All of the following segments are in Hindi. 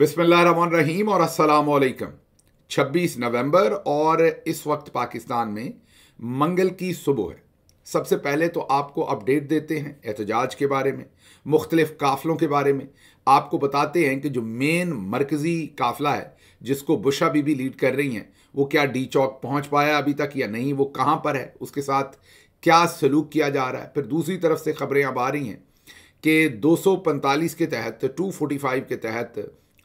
बिसमीम और वालेकुम 26 नवंबर और इस वक्त पाकिस्तान में मंगल की सुबह है सबसे पहले तो आपको अपडेट देते हैं एहतजाज के बारे में मुख्तलिफ़ काफ़लों के बारे में आपको बताते हैं कि जो मेन मरकज़ी काफ़िला है जिसको बुशा बीबी लीड कर रही हैं वो क्या डी चौक पहुँच पाया अभी तक या नहीं वो कहाँ पर है उसके साथ क्या सलूक किया जा रहा है फिर दूसरी तरफ से खबरें अब आ रही हैं कि 245 के तहत 245 के तहत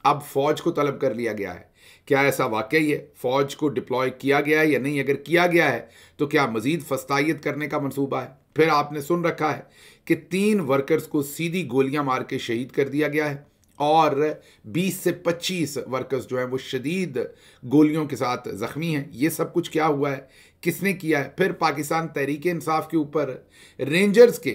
अब फौज को तलब कर लिया गया है क्या ऐसा वाकई है फौज को डिप्लॉय किया गया है या नहीं अगर किया गया है तो क्या मजीद फस्ताइत करने का मनसूबा है फिर आपने सुन रखा है कि तीन वर्कर्स को सीधी गोलियां मार के शहीद कर दिया गया है और 20 से 25 वर्कर्स जो हैं वो शदीद गोलियों के साथ ज़ख्मी हैं ये सब कुछ क्या हुआ है किसने किया है फिर पाकिस्तान तहरीक इंसाफ के ऊपर रेंजर्स के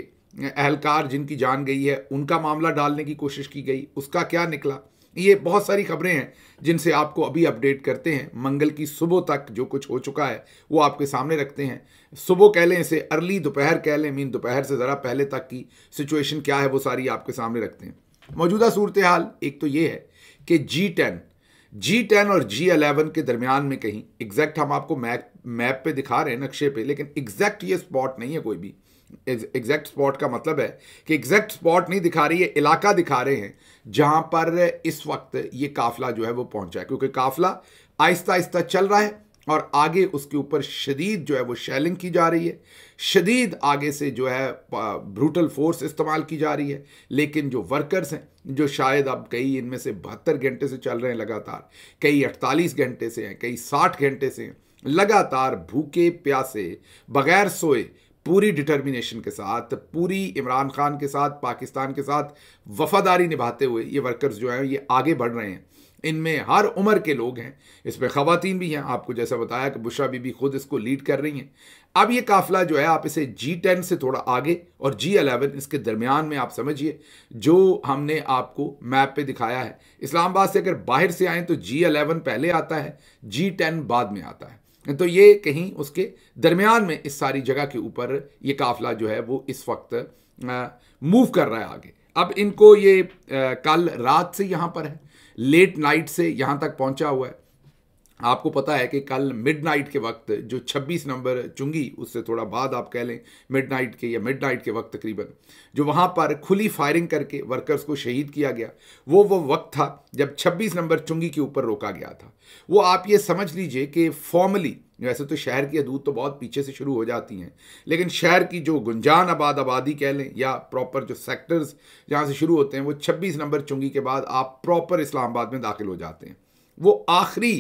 अहलकार जिनकी जान गई है उनका मामला डालने की कोशिश की गई उसका क्या निकला ये बहुत सारी खबरें हैं जिनसे आपको अभी अपडेट करते हैं मंगल की सुबह तक जो कुछ हो चुका है वो आपके सामने रखते हैं सुबह कह लें इसे अर्ली दोपहर कह लें मीन दोपहर से ज़रा पहले तक की सिचुएशन क्या है वो सारी आपके सामने रखते हैं मौजूदा सूरत हाल एक तो ये है कि जी टेन जी टेन और जी अलेवन के दरमियान में कहीं एग्जैक्ट हम आपको मैप मैप पे दिखा रहे हैं नक्शे पे लेकिन एग्जैक्ट ये स्पॉट नहीं है कोई भी एग्जैक्ट स्पॉट का मतलब है कि एग्जैक्ट स्पॉट नहीं दिखा रही है इलाका दिखा रहे हैं जहां पर इस वक्त ये काफिला जो है वो पहुंचा है क्योंकि काफिला आहिस्ता आहिस्ता चल रहा है और आगे उसके ऊपर शदीद जो है वो शैलिंग की जा रही है शदीद आगे से जो है ब्रूटल फोर्स इस्तेमाल की जा रही है लेकिन जो वर्कर्स हैं जो शायद अब कई इनमें से बहत्तर घंटे से चल रहे हैं लगातार कई अड़तालीस घंटे से हैं कई साठ घंटे से हैं लगातार भूखे प्यासे बगैर सोए पूरी डिटर्मिनेशन के साथ पूरी इमरान खान के साथ पाकिस्तान के साथ वफादारी निभाते हुए ये वर्कर्स जो हैं ये आगे बढ़ रहे हैं इनमें हर उम्र के लोग हैं इसमें ख़वातीन भी हैं आपको जैसा बताया कि बुशा बीबी खुद इसको लीड कर रही हैं अब ये काफिला जो है आप इसे जी टेन से थोड़ा आगे और जी अलेवन इसके दरमियान में आप समझिए जो हमने आपको मैप पे दिखाया है इस्लामाबाद से अगर बाहर से आएँ तो जी अलेवन पहले आता है जी टेन बाद में आता है तो ये कहीं उसके दरमियान में इस सारी जगह के ऊपर ये काफिला जो है वो इस वक्त मूव कर रहा है आगे अब इनको ये आ, कल रात से यहाँ पर है लेट नाइट से यहाँ तक पहुँचा हुआ है आपको पता है कि कल मिडनाइट के वक्त जो 26 नंबर चुंगी उससे थोड़ा बाद आप कह लें मिडनाइट के या मिडनाइट के वक्त तकरीबन जो वहाँ पर खुली फायरिंग करके वर्कर्स को शहीद किया गया वो वो वक्त था जब 26 नंबर चुंगी के ऊपर रोका गया था वो आप ये समझ लीजिए कि फॉर्मली वैसे तो शहर की हदूद तो बहुत पीछे से शुरू हो जाती हैं लेकिन शहर की जो गुंजान आबाद आबादी कह लें या प्रॉपर जो सेक्टर्स जहाँ से शुरू होते हैं वो छब्बीस नंबर चुंगी के बाद आप प्रॉपर इस्लामाबाद में दाखिल हो जाते हैं वो आखिरी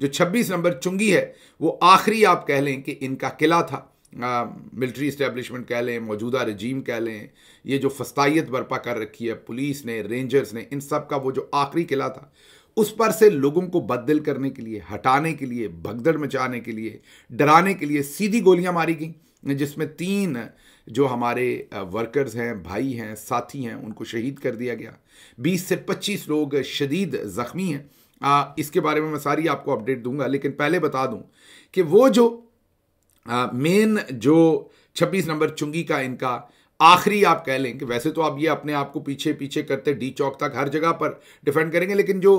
जो 26 नंबर चुंगी है वो आखिरी आप कह लें कि इनका किला था मिलिट्री इस्टेब्लिशमेंट कह लें मौजूदा रजीम कह लें ये जो फस्ताइत बर्पा कर रखी है पुलिस ने रेंजर्स ने इन सब का वो जो आखिरी किला था उस पर से लोगों को बदल करने के लिए हटाने के लिए भगदड़ मचाने के लिए डराने के लिए सीधी गोलियां मारी गई जिसमें तीन जो हमारे वर्कर्स हैं भाई हैं साथी हैं उनको शहीद कर दिया गया 20 से 25 लोग शदीद ज़ख्मी हैं आ, इसके बारे में मैं सारी आपको अपडेट दूंगा लेकिन पहले बता दूं कि वो जो मेन जो 26 नंबर चुंगी का इनका आखिरी आप कह लें कि वैसे तो आप ये अपने आप को पीछे पीछे करते डी चौक तक हर जगह पर डिफेंड करेंगे लेकिन जो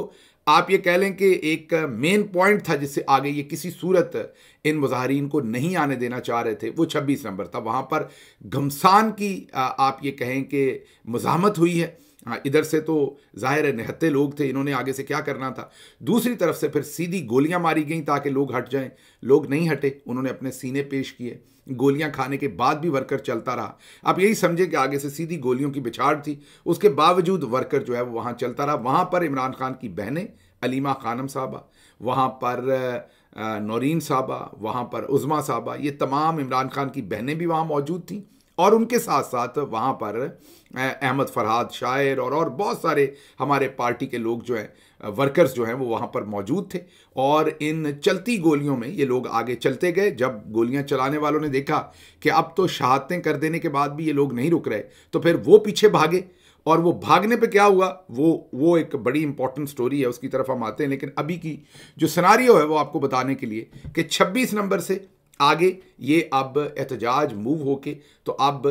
आप ये कह लें कि एक मेन पॉइंट था जिससे आगे ये किसी सूरत इन मुजाहरीन को नहीं आने देना चाह रहे थे वो 26 नंबर था वहाँ पर घमसान की आप ये कहें कि मुजामत हुई है हाँ इधर से तो जाहिर है निहत्ते लोग थे इन्होंने आगे से क्या करना था दूसरी तरफ से फिर सीधी गोलियां मारी गई ताकि लोग हट जाएं लोग नहीं हटे उन्होंने अपने सीने पेश किए गोलियां खाने के बाद भी वर्कर चलता रहा आप यही समझे कि आगे से सीधी गोलियों की बिछाड़ थी उसके बावजूद वर्कर जो है वो वहाँ चलता रहा वहाँ पर इमरान खान की बहनें अलीमा खानम साहबा वहाँ पर नौरीन साहबा वहाँ पर उज़मा साहबा ये तमाम इमरान खान की बहनें भी वहाँ मौजूद थीं और उनके साथ साथ वहाँ पर अहमद फरहाद शायर और और बहुत सारे हमारे पार्टी के लोग जो हैं वर्कर्स जो हैं वो वहाँ पर मौजूद थे और इन चलती गोलियों में ये लोग आगे चलते गए जब गोलियाँ चलाने वालों ने देखा कि अब तो शहादतें कर देने के बाद भी ये लोग नहीं रुक रहे तो फिर वो पीछे भागे और वो भागने पे क्या हुआ वो वो एक बड़ी इंपॉर्टेंट स्टोरी है उसकी तरफ हम आते हैं लेकिन अभी की जो सनारियो है वो आपको बताने के लिए कि 26 नंबर से आगे ये अब एहतजाज मूव होके तो अब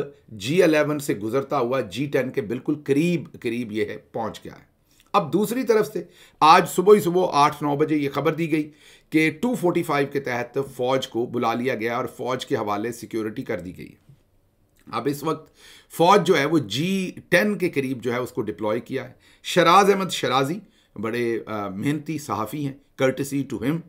जी अलेवन से गुजरता हुआ जी टेन के बिल्कुल करीब करीब ये है पहुंच गया है अब दूसरी तरफ से आज सुबह ही सुबह आठ नौ बजे ये खबर दी गई कि 245 के तहत फ़ौज को बुला लिया गया और फ़ौज के हवाले सिक्योरिटी कर दी गई अब इस वक्त फ़ौज जो है वो जी टेन के करीब जो है उसको डिप्लॉय किया है शराज अहमद शराजी बड़े मेहनती सहाफ़ी हैं कर्टसी टू हिम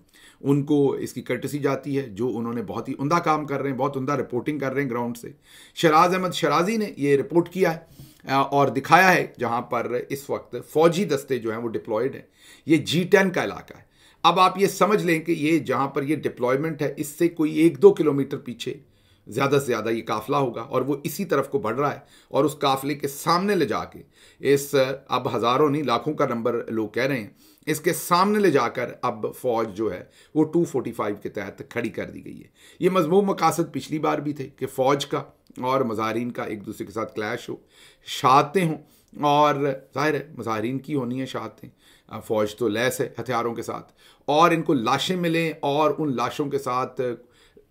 उनको इसकी कर्टसी जाती है जो उन्होंने बहुत ही उमदा काम कर रहे हैं बहुत उमदा रिपोर्टिंग कर रहे हैं ग्राउंड से शराज अहमद शराजी ने ये रिपोर्ट किया है और दिखाया है जहाँ पर इस वक्त फौजी दस्ते जो हैं वो डिप्लॉयड हैं ये जी टेन का इलाका है अब आप ये समझ लें कि ये जहाँ पर ये डिप्लॉयमेंट है इससे कोई एक दो किलोमीटर पीछे ज़्यादा से ज़्यादा ये काफ़िला होगा और वो इसी तरफ को बढ़ रहा है और उस काफ़िले के सामने ले जाके इस अब हज़ारों नहीं लाखों का नंबर लोग कह रहे हैं इसके सामने ले जाकर अब फौज जो है वो 245 के तहत खड़ी कर दी गई है ये मजमू मकासद पिछली बार भी थे कि फ़ौज का और मज़ाहरीन का एक दूसरे के साथ क्लैश हो शहादतें हों और जाहिर है मज़ाहरीन की होनी है शहादतें फ़ौज तो लैस है हथियारों के साथ और इनको लाशें मिलें और उन लाशों के साथ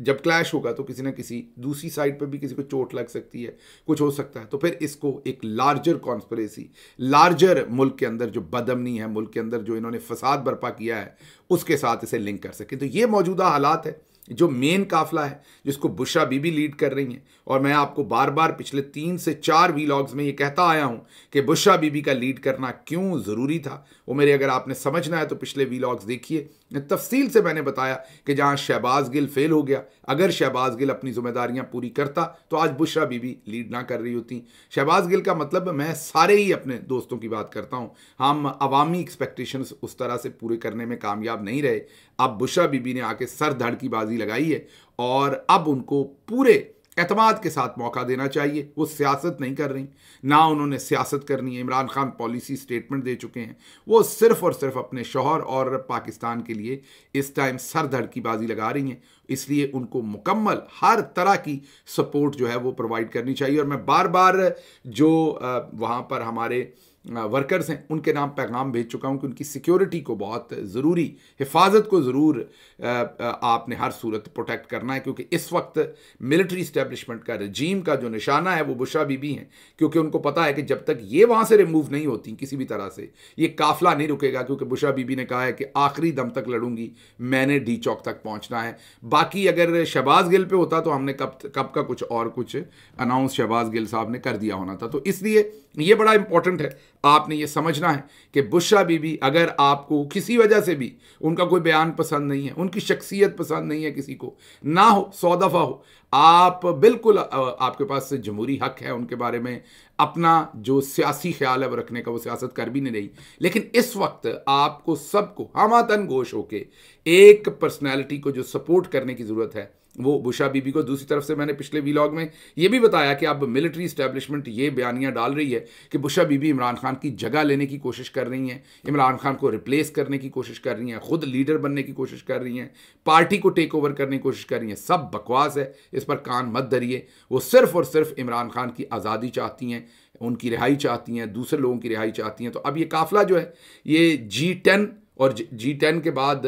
जब क्लैश होगा तो किसी ना किसी दूसरी साइड पर भी किसी को चोट लग सकती है कुछ हो सकता है तो फिर इसको एक लार्जर कॉन्स्परेसी लार्जर मुल्क के अंदर जो बदमनी है मुल्क के अंदर जो इन्होंने फसाद बर्पा किया है उसके साथ इसे लिंक कर सकें तो ये मौजूदा हालात है जो मेन काफिला है जिसको बुशा बीबी लीड कर रही हैं और मैं आपको बार बार पिछले तीन से चार वीलॉग्स में ये कहता आया हूँ कि बुशा बीबी का लीड करना क्यों ज़रूरी था वो मेरे अगर आपने समझना है तो पिछले वीलॉग्स देखिए तफसील से मैंने बताया कि जहाँ शहबाज गिल फेल हो गया अगर शहबाज गिल अपनी जिम्मेदारियाँ पूरी करता तो आज बुशा बीबी लीड ना कर रही होती शहबाज गिल का मतलब मैं सारे ही अपने दोस्तों की बात करता हूँ हम अवामी एक्सपेक्टेशन उस तरह से पूरे करने में कामयाब नहीं रहे अब बुशा बीबी ने आके सर धड़ की बाजी लगाई है और अब उनको पूरे एतमाद के साथ मौका देना चाहिए वो सियासत नहीं कर रही ना उन्होंने सियासत करनी है इमरान खान पॉलिसी स्टेटमेंट दे चुके हैं वो सिर्फ और सिर्फ अपने शोहर और पाकिस्तान के लिए इस टाइम सर धड़ की बाजी लगा रही हैं इसलिए उनको मुकम्मल हर तरह की सपोर्ट जो है वो प्रोवाइड करनी चाहिए और मैं बार बार जो वहाँ पर हमारे वर्कर्स हैं उनके नाम पैगाम भेज चुका हूँ कि उनकी सिक्योरिटी को बहुत ज़रूरी हिफाजत को ज़रूर आपने हर सूरत प्रोटेक्ट करना है क्योंकि इस वक्त मिलिट्री इस्टेब्लिशमेंट का रजीम का जो निशाना है वो बुशा बीबी हैं क्योंकि उनको पता है कि जब तक ये वहाँ से रिमूव नहीं होती किसी भी तरह से ये काफिला नहीं रुकेगा क्योंकि बुशा बीबी ने कहा है कि आखिरी दम तक लड़ूंगी मैंने डी चौक तक पहुँचना है बाकी अगर शहबाज गिल पर होता तो हमने कब कब का कुछ और कुछ अनाउंस शहबाज गिल साहब ने कर दिया होना था तो इसलिए ये बड़ा इंपॉर्टेंट है आपने ये समझना है कि बुशा बीबी अगर आपको किसी वजह से भी उनका कोई बयान पसंद नहीं है उनकी शख्सियत पसंद नहीं है किसी को ना हो सौ दफ़ा हो आप बिल्कुल आपके पास जमहूरी हक है उनके बारे में अपना जो सियासी ख्याल है वो रखने का वो सियासत कर भी नहीं रही लेकिन इस वक्त आपको सबको हमातन गोश होके एक पर्सनैलिटी को जो सपोर्ट करने की ज़रूरत है वो बुशा बीबी को दूसरी तरफ से मैंने पिछले वीलॉग में ये भी बताया कि अब मिलिट्री इस्टेब्लिशमेंट ये बयानियाँ डाल रही है कि बुशा बीबी इमरान खान की जगह लेने की कोशिश कर रही हैं इमरान खान को रिप्लेस करने की कोशिश कर रही हैं खुद लीडर बनने की कोशिश कर रही हैं पार्टी को टेक ओवर करने की कोशिश कर रही हैं सब बकवास है इस पर कान मत धरिए वो सिर्फ और सिर्फ इमरान खान की आज़ादी चाहती हैं उनकी रिहाई चाहती हैं दूसरे लोगों की रिहाई चाहती हैं तो अब ये काफिला जो है ये जी टेन और जी टेन के बाद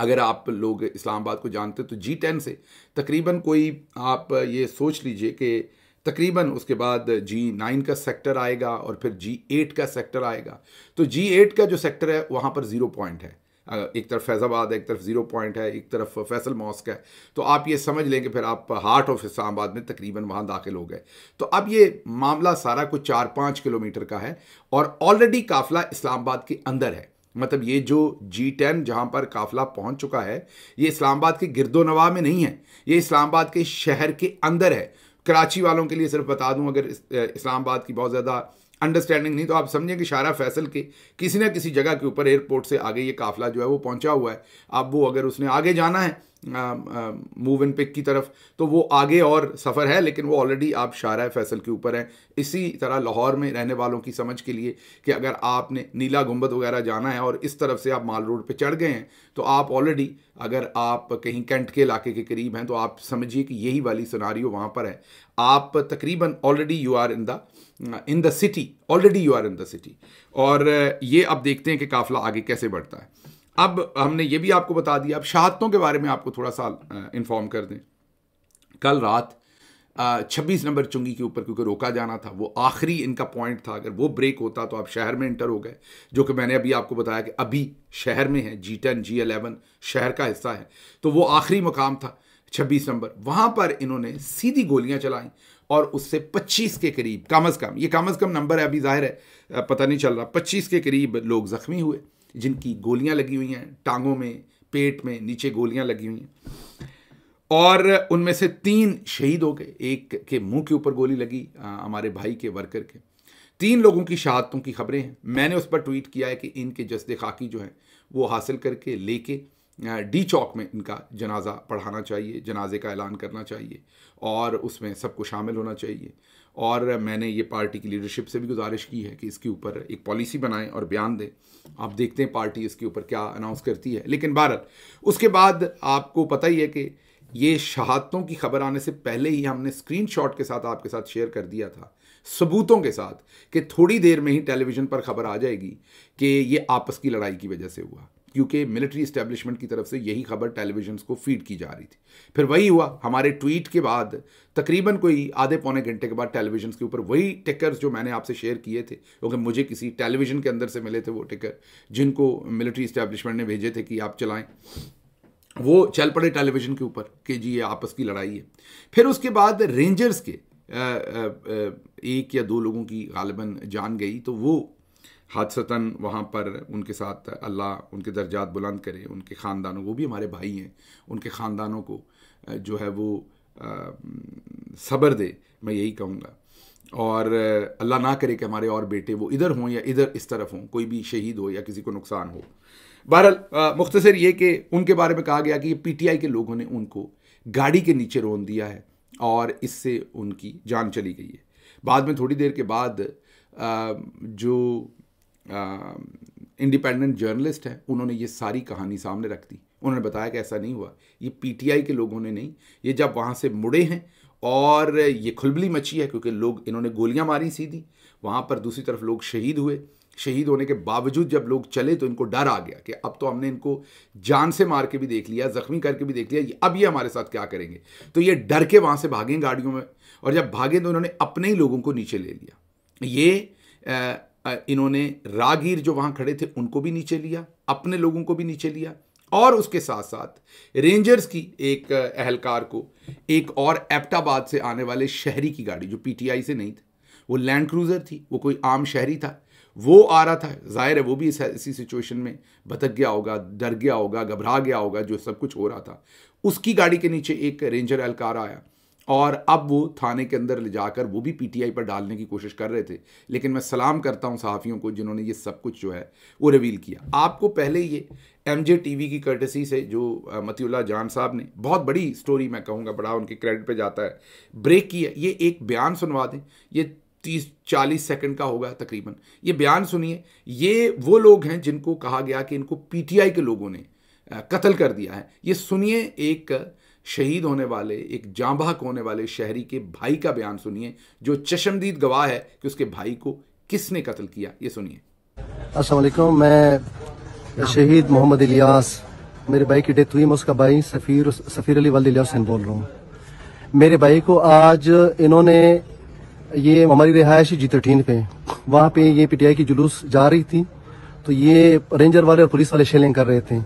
अगर आप लोग इस्लामाबाद को जानते तो जी टेन से तकरीबन कोई आप ये सोच लीजिए कि तकरीबन उसके बाद जी नाइन का सेक्टर आएगा और फिर जी एट का सेक्टर आएगा तो जी एट का जो सेक्टर है वहाँ पर ज़ीरो पॉइंट है एक तरफ फैज़ाबाद है एक तरफ ज़ीरो पॉइंट है एक तरफ फैसल मॉस्क है तो आप ये समझ लें कि फिर आप हार्ट ऑफ इस्लामाबाद में तकरीबन वहाँ दाखिल हो गए तो अब ये मामला सारा कुछ चार पाँच किलोमीटर का है और ऑलरेडी काफिला इस्लामाबाद के अंदर है मतलब ये जो जी टेन जहाँ पर काफिला पहुँच चुका है ये इस्लामाबाद के गिरदोनवा में नहीं है ये इस्लामाबाद के शहर के अंदर है कराची वालों के लिए सिर्फ बता दूं अगर इस्लामाबाद की बहुत ज़्यादा अंडरस्टैंडिंग नहीं तो आप समझें कि शारा फैसल के किसी ना किसी जगह के ऊपर एयरपोर्ट से आगे ये काफिला जो है वो पहुंचा हुआ है अब वो अगर उसने आगे जाना है मूव इन पिक की तरफ तो वो आगे और सफ़र है लेकिन वो ऑलरेडी आप शारा फैसल के ऊपर हैं इसी तरह लाहौर में रहने वालों की समझ के लिए कि अगर आपने नीला गुम्बद वगैरह जाना है और इस तरफ से आप माल रोड पर चढ़ गए हैं तो आप ऑलरेडी अगर आप कहीं कैंट के इलाके के करीब हैं तो आप समझिए कि यही वाली सुनारी वहाँ पर है आप तकरीबन already you are in the in the city already you are in the city और uh, ये अब देखते हैं कि काफिला आगे कैसे बढ़ता है अब हमने ये भी आपको बता दिया अब शहादतों के बारे में आपको थोड़ा सा इन्फॉर्म uh, कर दें कल रात uh, छब्बीस नंबर चुंगी के ऊपर क्योंकि रोका जाना था वो आखिरी इनका पॉइंट था अगर वो ब्रेक होता तो आप शहर में इंटर हो गए जो कि मैंने अभी आपको बताया कि अभी शहर में है जी टेन जी एलेवन शहर का हिस्सा है तो वो आखिरी मुकाम था छब्बीस नंबर वहाँ पर इन्होंने सीधी गोलियाँ चलाईं और उससे 25 के करीब कम अज़ कम ये कम अज़ कम नंबर है अभी जाहिर है पता नहीं चल रहा 25 के करीब लोग ज़ख्मी हुए जिनकी गोलियां लगी हुई हैं टांगों में पेट में नीचे गोलियां लगी हुई हैं और उनमें से तीन शहीद हो गए एक के मुंह के ऊपर गोली लगी हमारे भाई के वर्कर के तीन लोगों की शहादतों की खबरें हैं मैंने उस पर ट्वीट किया है कि इनके जस्द खाकी जो हैं वो हासिल करके लेके डी चौक में इनका जनाजा पढ़ाना चाहिए जनाजे का ऐलान करना चाहिए और उसमें सबको शामिल होना चाहिए और मैंने ये पार्टी की लीडरशिप से भी गुजारिश की है कि इसके ऊपर एक पॉलिसी बनाएं और बयान दें आप देखते हैं पार्टी इसके ऊपर क्या अनाउंस करती है लेकिन भारत उसके बाद आपको पता ही है कि ये शहादतों की खबर आने से पहले ही हमने स्क्रीनशॉट के साथ आपके साथ शेयर कर दिया था सबूतों के साथ कि थोड़ी देर में ही टेलीविज़न पर खबर आ जाएगी कि ये आपस की लड़ाई की वजह से हुआ क्योंकि मिलिट्री इस्टेब्लिशमेंट की तरफ से यही खबर टेलीविजन को फीड की जा रही थी फिर वही हुआ हमारे ट्वीट के बाद तकरीबन कोई आधे पौने घंटे के बाद टेलीविजन के ऊपर वही टिकर्स जो मैंने आपसे शेयर किए थे क्योंकि मुझे किसी टेलीविजन के अंदर से मिले थे वो टिकर जिनको मिलिट्री इस्टेब्लिशमेंट ने भेजे थे कि आप चलाएं वो चल पड़े टेलीविजन के ऊपर कि जी ये आपस की लड़ाई है फिर उसके बाद रेंजर्स के एक या दो लोगों की गालिबा जान गई तो वो हादसता वहाँ पर उनके साथ अल्लाह उनके दर्जात बुलंद करे उनके ख़ानदानों वो भी हमारे भाई हैं उनके ख़ानदानों को जो है वो सब्र दे मैं यही कहूँगा और अल्लाह ना करे कि हमारे और बेटे वो इधर हों या इधर इस तरफ हों कोई भी शहीद हो या किसी को नुकसान हो बहरहाल मुख्तसर ये कि उनके बारे में कहा गया कि ये पीटीआई के लोगों ने उनको गाड़ी के नीचे रोन दिया है और इससे उनकी जान चली गई है बाद में थोड़ी देर के बाद जो इंडिपेंडेंट जर्नलिस्ट हैं उन्होंने ये सारी कहानी सामने रख दी उन्होंने बताया कि ऐसा नहीं हुआ ये पीटीआई के लोगों ने नहीं ये जब वहाँ से मुड़े हैं और ये खुलबली मची है क्योंकि लोग इन्होंने गोलियां मारी सीधी वहाँ पर दूसरी तरफ लोग शहीद हुए शहीद होने के बावजूद जब लोग चले तो इनको डर आ गया कि अब तो हमने इनको जान से मार के भी देख लिया जख्मी करके भी देख लिया अब ये हमारे साथ क्या करेंगे तो ये डर के वहाँ से भागें गाड़ियों में और जब भागे तो इन्होंने अपने ही लोगों को नीचे ले लिया ये इन्होंने रागीर जो वहाँ खड़े थे उनको भी नीचे लिया अपने लोगों को भी नीचे लिया और उसके साथ साथ रेंजर्स की एक अहलकार को एक और एप्टाबाद से आने वाले शहरी की गाड़ी जो पीटीआई से नहीं थी वो लैंड क्रूज़र थी वो कोई आम शहरी था वो आ रहा था जाहिर है वो भी इसी सिचुएशन में भटक गया होगा डर गया होगा घबरा गया होगा जो सब कुछ हो रहा था उसकी गाड़ी के नीचे एक रेंजर एहलकार आया और अब वो थाने के अंदर ले जाकर वो भी पीटीआई पर डालने की कोशिश कर रहे थे लेकिन मैं सलाम करता हूँ सहाफ़ियों को जिन्होंने ये सब कुछ जो है वो रिवील किया आपको पहले ये एम जे टी वी की कर्टसी से जो मतियुल्ला जान साहब ने बहुत बड़ी स्टोरी मैं कहूँगा बड़ा उनके क्रेडिट पर जाता है ब्रेक किया ये एक बयान सुनवा दें ये तीस चालीस सेकंड का होगा तकरीबन ये बयान सुनिए ये वो लोग हैं जिनको कहा गया कि इनको पीटीआई के लोगों ने कत्ल कर दिया है ये सुनिए एक शहीद होने वाले एक जांबाक होने वाले शहरी के भाई का बयान सुनिए जो चशमदीद गवाह है कि उसके भाई को किसने कत्ल किया ये सुनिए असलम मैं शहीद मोहम्मद इलियास मेरे भाई की डेथ हुई मैं उसका भाई सफ़ीर सफ़ीर अली वाल हुसैन बोल रहा हूँ मेरे भाई को आज इन्होंने ये हमारी रिहायश जीतटीन पे वहां पे ये पीटीआई की जुलूस जा रही थी तो ये रेंजर वाले और पुलिस वाले शेलिंग कर रहे थे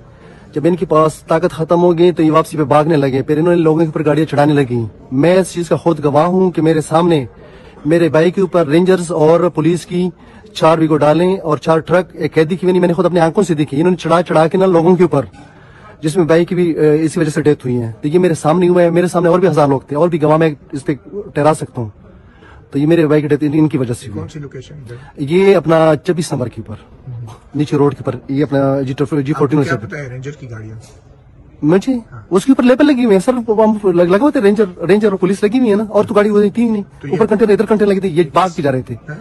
जब इनके पास ताकत खत्म हो गई तो ये वापसी पे भागने लगे फिर इन्होंने लोगों के ऊपर गाड़ियां चढ़ाने लगी मैं इस चीज का खुद गवाह हूँ कि मेरे सामने मेरे बाइक के ऊपर रेंजर्स और पुलिस की चार विगो डाले और चार ट्रक एक कैदी की भी मैंने खुद अपनी आंखों से देखी इन्होंने चढ़ा चढ़ा के ना लोगों के ऊपर जिसमें बाइक की भी इसी वजह से डेथ हुई है तो ये मेरे सामने हुआ है मेरे सामने और भी हजार लोग थे और भी गवाह मैं इस पर टहरा सकता हूँ तो ये मेरे बाइक डेथ इनकी वजह से हुई ये अपना छब्बीस नंबर के ऊपर नीचे रोड के ऊपर ये अपना जी जी फोर्टीन रेंजर की गाड़ियाँ मुझे हाँ। उसके ऊपर लेबल लगी हुई है सर लग, लगा हुआ रेंजर रेंजर और पुलिस लगी हुई है ना और तो गाड़ी वो थी नहीं तो ऊपर कंटेनर इधर कंटेनर लगे थे ये बात की जा रहे थे हाँ।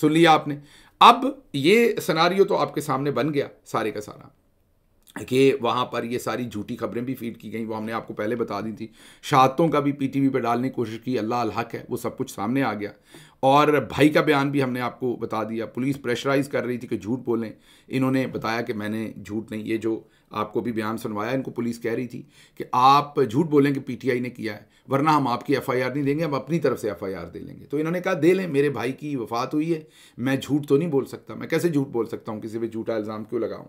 सुन लिया आपने अब ये सनारियो तो आपके सामने बन गया सारे का सारा कि वहाँ पर ये सारी झूठी खबरें भी फीड की गई वो हमने आपको पहले बता दी थी शहादतों का भी पीटीवी पर डालने की कोशिश की अल्लाह हक है वो सब कुछ सामने आ गया और भाई का बयान भी हमने आपको बता दिया पुलिस प्रेशराइज कर रही थी कि झूठ बोलें इन्होंने बताया कि मैंने झूठ नहीं ये जो आपको भी बयान सुनवाया इनको पुलिस कह रही थी कि आप झूठ बोलें कि पीटीआई ने किया है वरना हम आपकी एफआईआर नहीं देंगे हम अपनी तरफ से एफआईआर दे लेंगे तो इन्होंने कहा दे लें मेरे भाई की वफात हुई है मैं झूठ तो नहीं बोल सकता मैं कैसे झूठ बोल सकता हूँ किसी पर झूठा इल्ज़ाम क्यों लगाऊँ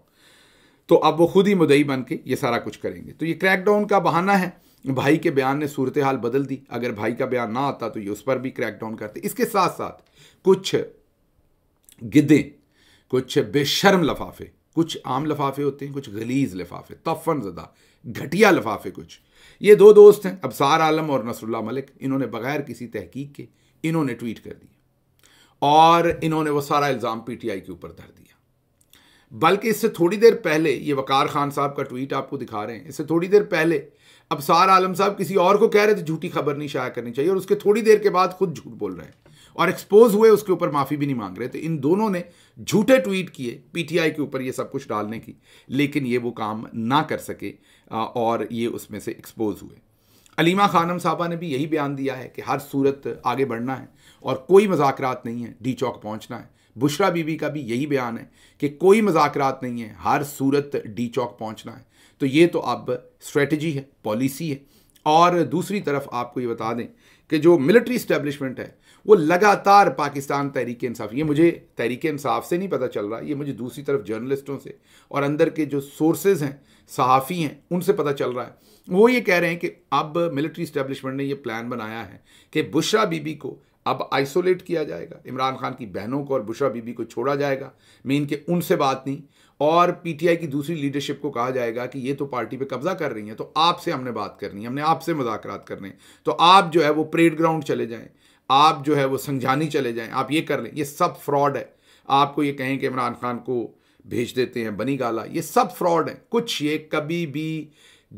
तो अब वो खुद ही मुदई बन के ये सारा कुछ करेंगे तो ये क्रैकडाउन का बहाना है भाई के बयान ने सूरत हाल बदल दी अगर भाई का बयान ना आता तो ये उस पर भी क्रैकडाउन करते इसके साथ साथ कुछ गिद्दे कुछ बेशर्म लफाफे कुछ आम लफाफे होते हैं कुछ गलीज लफाफे तफन ज़दा घटिया लफाफे कुछ ये दो दोस्त हैं अबसार आलम और नसरुल्ला मलिक इन्होंने बगैर किसी तहकीक के इन्होंने ट्वीट कर दिया और इन्होंने वो सारा इल्ज़ाम पीटीआई के ऊपर धर दिया बल्कि इससे थोड़ी देर पहले ये वकार खान साहब का ट्वीट आपको दिखा रहे हैं इससे थोड़ी देर पहले अब सार आलम साहब किसी और को कह रहे थे तो झूठी खबर नहीं शाया करनी चाहिए और उसके थोड़ी देर के बाद खुद झूठ बोल रहे हैं और एक्सपोज हुए उसके ऊपर माफ़ी भी नहीं मांग रहे थे तो इन दोनों ने झूठे ट्वीट किए पीटीआई के ऊपर ये सब कुछ डालने की लेकिन ये वो काम ना कर सके और ये उसमें से एक्सपोज हुए अलीमा खानम साहबा ने भी यही बयान दिया है कि हर सूरत आगे बढ़ना है और कोई मजाकरात नहीं है डी चौक पहुँचना है बुशरा बीबी का भी यही बयान है कि कोई मजाकरात नहीं है हर सूरत डी चौक पहुँचना है तो ये तो अब स्ट्रेटजी है पॉलिसी है और दूसरी तरफ आपको ये बता दें कि जो मिलिट्री इस्टेब्लिशमेंट है वो लगातार पाकिस्तान तहरीक इंसाफ ये मुझे तहरीक इंसाफ से नहीं पता चल रहा ये मुझे दूसरी तरफ जर्नलिस्टों से और अंदर के जो सोर्सेज हैं सहाफ़ी हैं उनसे पता चल रहा है वो ये कह रहे हैं कि अब मिलिट्री इस्टेब्लिशमेंट ने ये प्लान बनाया है कि बुशरा बीबी को अब आइसोलेट किया जाएगा इमरान खान की बहनों को और बुशरा बीबी को छोड़ा जाएगा मैं के उनसे बात नहीं और पीटीआई की दूसरी लीडरशिप को कहा जाएगा कि ये तो पार्टी पे कब्जा कर रही हैं तो आपसे हमने बात करनी है हमने आपसे मजाक करने हैं तो आप जो है वो परेड ग्राउंड चले जाएं आप जो है वो संजानी चले जाएं आप ये कर लें ये सब फ्रॉड है आपको ये कहें कि इमरान खान को भेज देते हैं बनी गाला ये सब फ्रॉड है कुछ ये कभी भी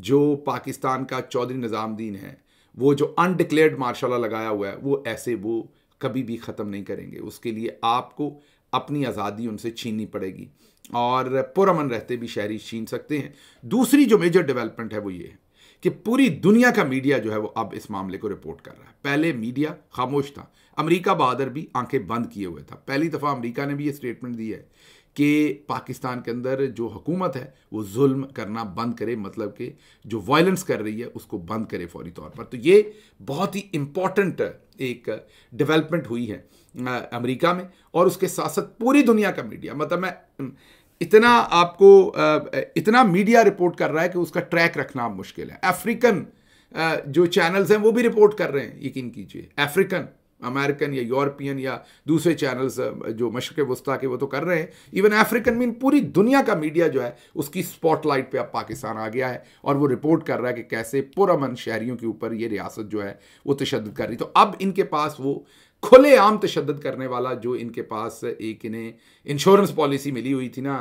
जो पाकिस्तान का चौधरी निज़ामुद्दीन है वो जो अनडिक्लेयर्ड मार्शाला लगाया हुआ है वो ऐसे वो कभी भी ख़त्म नहीं करेंगे उसके लिए आपको अपनी आज़ादी उनसे छीननी पड़ेगी और पुरमन रहते भी शहरी छीन सकते हैं दूसरी जो मेजर डेवलपमेंट है वो ये है कि पूरी दुनिया का मीडिया जो है वो अब इस मामले को रिपोर्ट कर रहा है पहले मीडिया खामोश था अमेरिका बहादुर भी आंखें बंद किए हुए था पहली दफ़ा अमेरिका ने भी ये स्टेटमेंट दी है कि पाकिस्तान के अंदर जो हुकूमत है वो जुल्म करना बंद करे मतलब कि जो वायलेंस कर रही है उसको बंद करे फौरी तौर पर तो ये बहुत ही इम्पॉर्टेंट एक डेवलपमेंट हुई है अमेरिका में और उसके साथ साथ पूरी दुनिया का मीडिया मतलब मैं इतना आपको इतना मीडिया रिपोर्ट कर रहा है कि उसका ट्रैक रखना मुश्किल है अफ्रीकन जो चैनल्स हैं वो भी रिपोर्ट कर रहे हैं यकीन कीजिए अफ्रीकन अमेरिकन या यूरोपियन या दूसरे चैनल्स जो मशरक़ वस्ती के वो तो कर रहे हैं इवन अफ्रीकन मीन पूरी दुनिया का मीडिया जो है उसकी स्पॉटलाइट पे अब पाकिस्तान आ गया है और वो रिपोर्ट कर रहा है कि कैसे पुरमन शहरीों के ऊपर ये रियासत जो है वो तशद कर रही तो अब इनके पास वो खुलेआम तशद करने वाला जो इनके पास एक इन्हें इंश्योरेंस पॉलिसी मिली हुई थी ना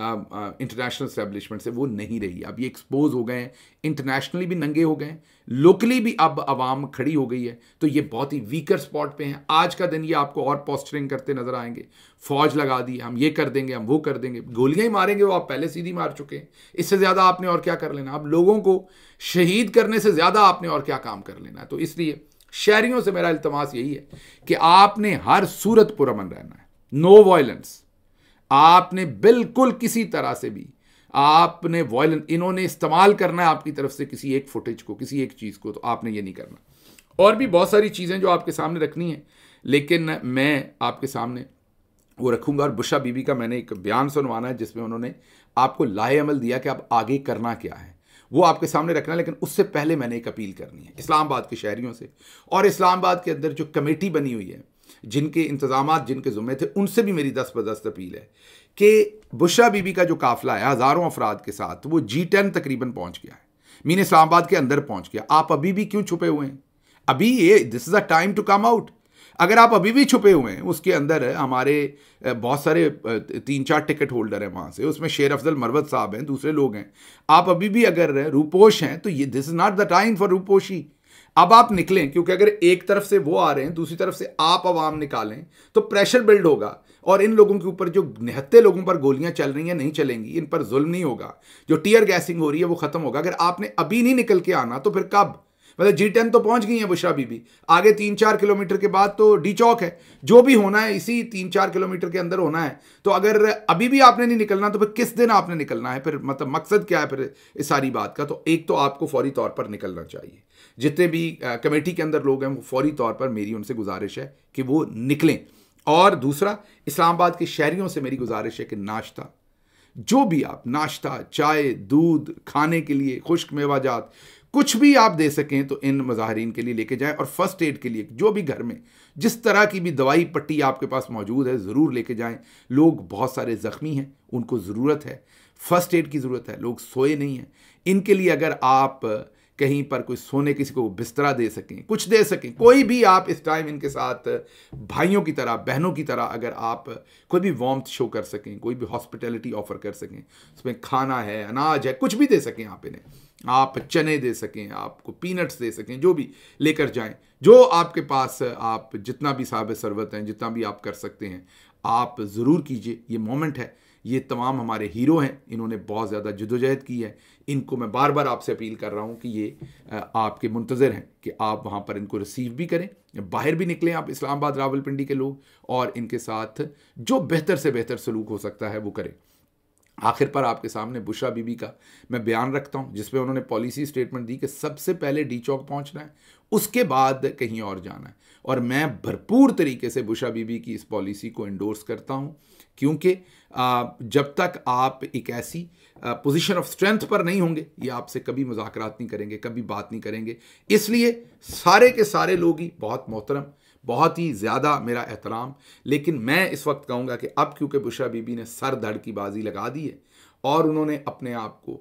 इंटरनेशनल स्टैब्लिशमेंट से वो नहीं रही अब ये एक्सपोज हो गए हैं इंटरनेशनली भी नंगे हो गए हैं लोकली भी अब आवाम खड़ी हो गई है तो ये बहुत ही वीकर स्पॉट पे हैं आज का दिन ये आपको और पोस्टरिंग करते नजर आएंगे फौज लगा दी हम ये कर देंगे हम वो कर देंगे गोलियां ही मारेंगे वो आप पहले सीधी मार चुके हैं इससे ज़्यादा आपने और क्या कर लेना आप लोगों को शहीद करने से ज़्यादा आपने और क्या काम कर लेना है तो इसलिए शहरियों से मेरा इल्तमास यही है कि आपने हर सूरत पुरमन रहना है नो वायलेंस आपने बिल्कुल किसी तरह से भी आपने वॉयलन इन्होंने इस्तेमाल करना है आपकी तरफ से किसी एक फुटेज को किसी एक चीज़ को तो आपने ये नहीं करना और भी बहुत सारी चीज़ें जो आपके सामने रखनी है लेकिन मैं आपके सामने वो रखूंगा और बुशा बीबी का मैंने एक बयान सुनवाना है जिसमें उन्होंने आपको लाए अमल दिया कि आप आगे करना क्या है वो आपके सामने रखना है लेकिन उससे पहले मैंने एक अपील करनी है इस्लामाबाद के शहरीों से और इस्लामाबाद के अंदर जो कमेटी बनी हुई है जिनके इंतजाम जिनके ज़ुम्मे थे उनसे भी मेरी दस बदस्त अपील है कि बुशा बीबी का जो काफ़िला है हज़ारों अफराद के साथ वो जी टेन तकरीबन पहुँच गया है मीन इस्लामाबाद के अंदर पहुँच गया आप अभी भी क्यों छुपे हुए हैं अभी ये this is a time to come out अगर आप अभी भी छुपे हुए हैं उसके अंदर हमारे बहुत सारे तीन चार टिकट होल्डर हैं वहाँ से उसमें शेर अफजल मरवत साहब हैं दूसरे लोग हैं आप अभी भी अगर रूपोश हैं तो ये this is not the time for रूपोशी अब आप निकलें क्योंकि अगर एक तरफ से वो आ रहे हैं दूसरी तरफ से आप आवाम निकालें तो प्रेशर बिल्ड होगा और इन लोगों के ऊपर जो निहत्ते लोगों पर गोलियां चल रही हैं नहीं चलेंगी इन पर जुल्म नहीं होगा जो टीयर गैसिंग हो रही है वो खत्म होगा अगर आपने अभी नहीं निकल के आना तो फिर कब मतलब जी टेन तो पहुंच गई है बुशरा बीबी आगे तीन चार किलोमीटर के बाद तो डी चौक है जो भी होना है इसी तीन चार किलोमीटर के अंदर होना है तो अगर अभी भी आपने नहीं निकलना तो फिर किस दिन आपने निकलना है फिर मतलब मकसद क्या है फिर इस सारी बात का तो एक तो आपको फौरी तौर पर निकलना चाहिए जितने भी कमेटी के अंदर लोग हैं वो फौरी तौर पर मेरी उनसे गुजारिश है कि वो निकलें और दूसरा इस्लामाबाद के शहरीों से मेरी गुजारिश है कि नाश्ता जो भी आप नाश्ता चाय दूध खाने के लिए खुश्क मेवाजात कुछ भी आप दे सकें तो इन मज़ाहरीन के लिए लेके जाएं और फर्स्ट एड के लिए जो भी घर में जिस तरह की भी दवाई पट्टी आपके पास मौजूद है ज़रूर लेके जाएं लोग बहुत सारे ज़ख्मी हैं उनको ज़रूरत है फर्स्ट एड की ज़रूरत है लोग सोए नहीं हैं इनके लिए अगर आप कहीं पर कोई सोने किसी को बिस्तरा दे सकें कुछ दे सकें कोई भी आप इस टाइम इनके साथ भाइयों की तरह बहनों की तरह अगर आप कोई भी वॉम शो कर सकें कोई भी हॉस्पिटैलिटी ऑफर कर सकें उसमें खाना है अनाज है कुछ भी दे सकें आप इन्हें आप चने दे सकें आपको पीनट्स दे सकें जो भी लेकर जाएं जो आपके पास आप जितना भी साहब सरबत हैं जितना भी आप कर सकते हैं आप ज़रूर कीजिए ये मोमेंट है ये तमाम हमारे हीरो हैं इन्होंने बहुत ज़्यादा जदोजहद की है इनको मैं बार बार आपसे अपील कर रहा हूँ कि ये आपके मुंतज़र हैं कि आप वहाँ पर इनको रिसीव भी करें बाहर भी निकलें आप इस्लामाबाद रावलपिंडी के लोग और इनके साथ जो बेहतर से बेहतर सलूक हो सकता है वो करें आखिर पर आपके सामने बुशा बीबी का मैं बयान रखता हूँ जिसमें उन्होंने पॉलिसी स्टेटमेंट दी कि सबसे पहले डी चौक पहुँचना है उसके बाद कहीं और जाना है और मैं भरपूर तरीके से बुशा बीबी की इस पॉलिसी को इंडोर्स करता हूँ क्योंकि जब तक आप एक ऐसी पोजीशन ऑफ स्ट्रेंथ पर नहीं होंगे ये आपसे कभी मुजाकरात नहीं करेंगे कभी बात नहीं करेंगे इसलिए सारे के सारे लोग ही बहुत मोहतरम बहुत ही ज़्यादा मेरा एहतराम लेकिन मैं इस वक्त कहूँगा कि अब क्योंकि बुशा बीबी ने सर धड़ की बाजी लगा दी है और उन्होंने अपने आप को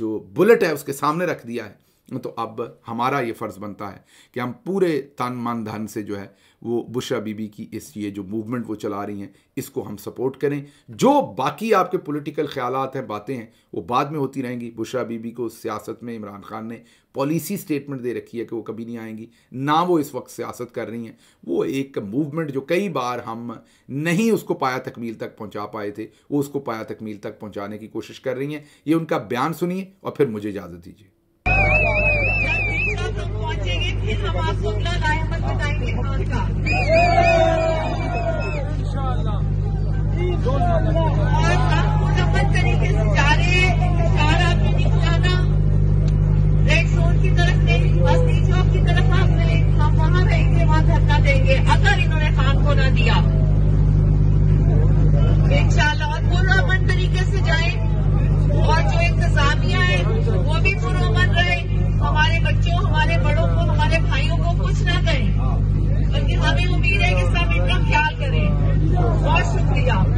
जो बुलेट है उसके सामने रख दिया है तो अब हमारा ये फ़र्ज़ बनता है कि हम पूरे तन मन धन से जो है वो बुशा बीबी की इस ये जो मूवमेंट वो चला रही हैं इसको हम सपोर्ट करें जो बाकी आपके पॉलिटिकल ख्याल हैं बातें हैं वो बाद में होती रहेंगी बुशरा बीबी को सियासत में इमरान खान ने पॉलिसी स्टेटमेंट दे रखी है कि वो कभी नहीं आएंगी ना वो इस वक्त सियासत कर रही हैं वो एक मूवमेंट जो कई बार हम नहीं उसको पाया तकमील तक पहुँचा पाए थे वो उसको पाया तकमील तक पहुँचाने की कोशिश कर रही हैं ये उनका बयान सुनिए और फिर मुझे इजाज़त दीजिए लेकिन हम आपको ब्लर अहमद बताएंगे खान का और हम मुकम्मल तरीके से जा रहे हैं कार आपने रेड जोन की तरफ नहीं बस्ती चौक की तरफ हम हम वहां रहेंगे वहां धरना देंगे अगर इन्होंने खान को ना दिया इंशाल्लाह और पुरमन तरीके से जाए और जो इंतजामिया है वो भी पुरमन रहे हमारे बच्चों हमारे बड़ों को हमारे भाइयों को कुछ ना करें बल्कि हमें उम्मीद है कि सब इनका ख्याल करें बहुत शुक्रिया